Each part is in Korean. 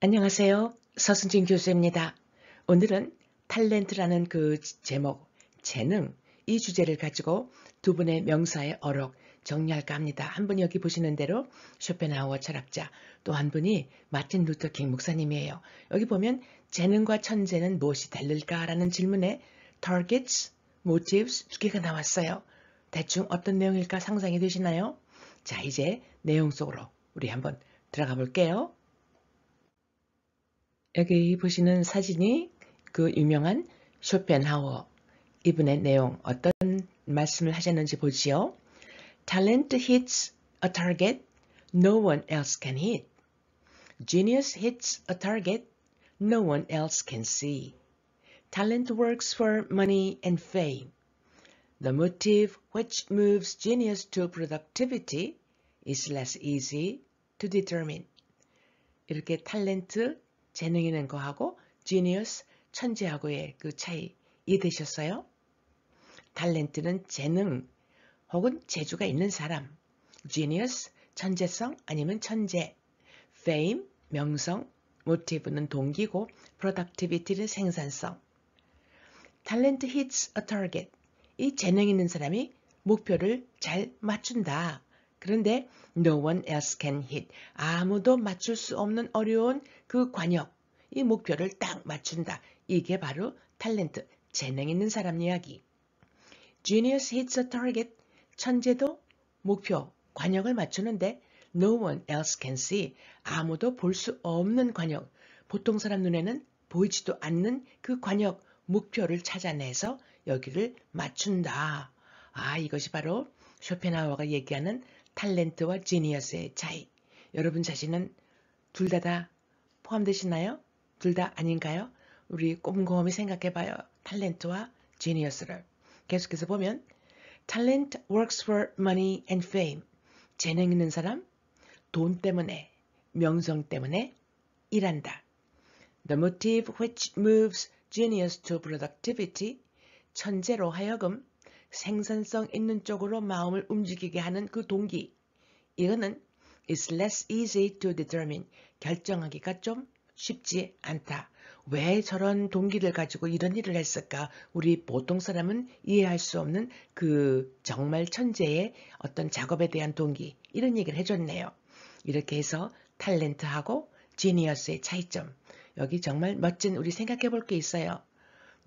안녕하세요. 서순진 교수입니다. 오늘은 탤런트라는 그 제목, 재능, 이 주제를 가지고 두 분의 명사의 어록 정리할까 합니다. 한 분이 여기 보시는 대로 쇼펜하우어 철학자, 또 한 분이 마틴 루터킹 목사님이에요. 여기 보면 재능과 천재는 무엇이 다를까라는 질문에 targets, motives 두 개가 나왔어요. 대충 어떤 내용일까 상상이 되시나요? 자, 이제 내용 속으로 우리 한번 들어가 볼게요. 여기 보시는 사진이 그 유명한 쇼펜하워 이분의 내용 어떤 말씀을 하셨는지 보지요. Talent hits a target no one else can hit. Genius hits a target no one else can see. Talent works for money and fame. The motive which moves genius to productivity is less easy to determine. 이렇게 탤런트, 재능 있는 거하고 genius, 천재하고의 그 차이 이해되셨어요? 탤런트는 재능 혹은 재주가 있는 사람 genius, 천재성 아니면 천재 fame, 명성, m o t i v e 는 동기고 productivity는 생산성 talent hits a target 이 재능 있는 사람이 목표를 잘 맞춘다 그런데 no one else can hit. 아무도 맞출 수 없는 어려운 그 관역, 이 목표를 딱 맞춘다. 이게 바로 탤런트, 재능 있는 사람 이야기. Genius hits a target. 천재도 목표, 관역을 맞추는데 no one else can see. 아무도 볼 수 없는 관역, 보통 사람 눈에는 보이지도 않는 그 관역, 목표를 찾아내서 여기를 맞춘다. 아, 이것이 바로 쇼펜하우가 얘기하는 탤런트와 지니어스의 차이. 여러분 자신은 둘 다다 다 포함되시나요? 둘 다 아닌가요? 우리 꼼꼼히 생각해봐요. 탤런트와 지니어스를. 계속해서 보면 talent works for money and fame. 재능 있는 사람 돈 때문에 명성 때문에 일한다. The motive which moves genius to productivity. 천재로 하여금 생산성 있는 쪽으로 마음을 움직이게 하는 그 동기. 이거는 is less easy to determine. 결정하기가 좀 쉽지 않다. 왜 저런 동기를 가지고 이런 일을 했을까? 우리 보통 사람은 이해할 수 없는 그 정말 천재의 어떤 작업에 대한 동기. 이런 얘기를 해줬네요. 이렇게 해서 탤런트하고 지니어스의 차이점. 여기 정말 멋진 우리 생각해 볼 게 있어요.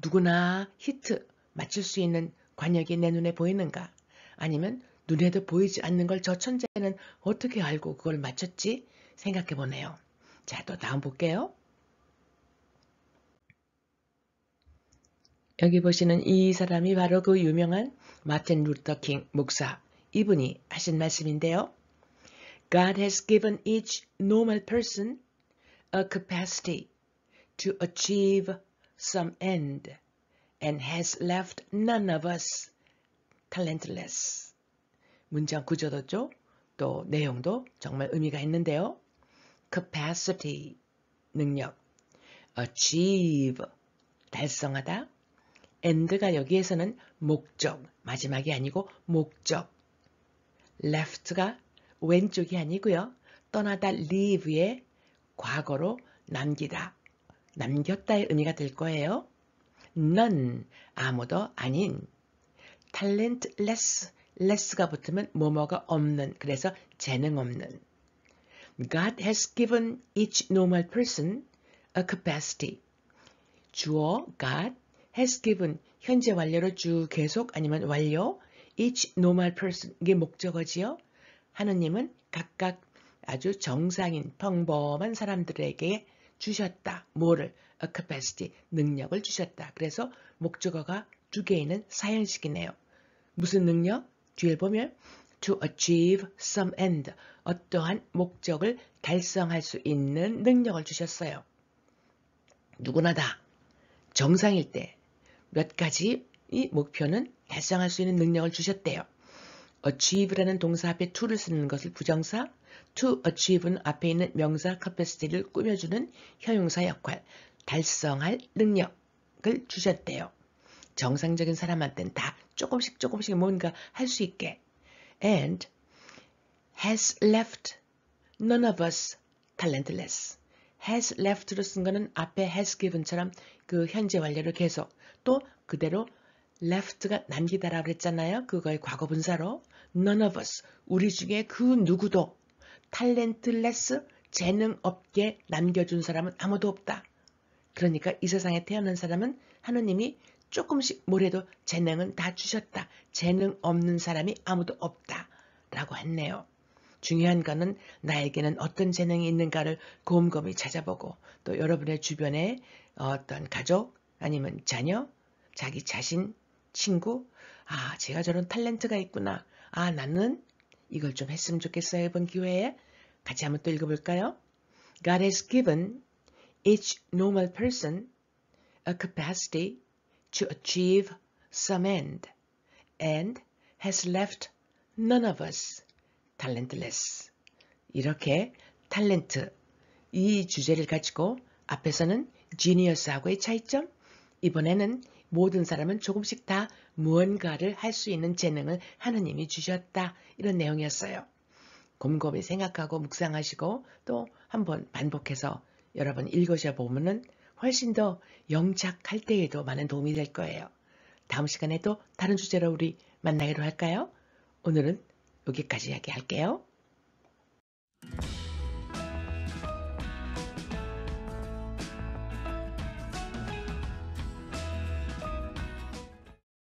누구나 히트, 맞출 수 있는 관역이 내 눈에 보이는가? 아니면 눈에도 보이지 않는 걸 저 천재는 어떻게 알고 그걸 맞췄지? 생각해 보네요. 자, 또 다음 볼게요. 여기 보시는 이 사람이 바로 그 유명한 마틴 루터킹 목사 이분이 하신 말씀인데요. God has given each normal person a capacity to achieve some end. and has left none of us talentless. 문장 구조도 또 내용도 정말 의미가 있는데요. capacity, 능력, achieve, 달성하다. end가 여기에서는 목적, 마지막이 아니고 목적. left가 왼쪽이 아니고요. 떠나다 leave의 과거로 남기다, 남겼다의 의미가 될 거예요. none 아무도 아닌 talentless less가 붙으면 뭐뭐가 없는 그래서 재능 없는 God has given each normal person a capacity 주어 God has given 현재 완료로 쭉 계속 아니면 완료 each normal person 이게 목적어지요 하느님은 각각 아주 정상인 평범한 사람들에게 주셨다. 뭐를? A 어, capacity, 능력을 주셨다. 그래서 목적어가 두 개 있는 사연식이네요. 무슨 능력? 뒤에 보면 to achieve some end, 어떠한 목적을 달성할 수 있는 능력을 주셨어요. 누구나 다 정상일 때 몇 가지 이 목표는 달성할 수 있는 능력을 주셨대요. achieve라는 동사 앞에 to를 쓰는 것을 부정사, to achieve은 앞에 있는 명사 capacity를 꾸며주는 형용사 역할, 달성할 능력을 주셨대요. 정상적인 사람한테는 다 조금씩 조금씩 뭔가 할 수 있게. And has left none of us talentless. has left로 쓴 거는 앞에 has given처럼 그 현재 완료를 계속 또 그대로 left가 남기다라고 그랬잖아요. 그거의 과거 분사로 none of us 우리 중에 그 누구도 탤런트레스 재능 없게 남겨준 사람은 아무도 없다. 그러니까 이 세상에 태어난 사람은 하느님이 조금씩 뭐래도 재능은 다 주셨다. 재능 없는 사람이 아무도 없다. 라고 했네요. 중요한 것은 나에게는 어떤 재능이 있는가를 곰곰이 찾아보고 또 여러분의 주변에 어떤 가족 아니면 자녀, 자기 자신, 친구, 아, 제가 저런 탤런트가 있구나. 아, 나는 이걸 좀 했으면 좋겠어요. 이번 기회에. 같이 한번 또 읽어볼까요? God has given each normal person a capacity to achieve some end and has left none of us talentless. 이렇게 탤런트 이 주제를 가지고 앞에서는 지니어스하고의 차이점, 이번에는 모든 사람은 조금씩 다 무언가를 할 수 있는 재능을 하느님이 주셨다. 이런 내용이었어요. 곰곰이 생각하고 묵상하시고 또 한번 반복해서 여러 분 읽으셔 보면 훨씬 더 영착할 때에도 많은 도움이 될 거예요. 다음 시간에 도 다른 주제로 우리 만나기로 할까요? 오늘은 여기까지 이야기할게요.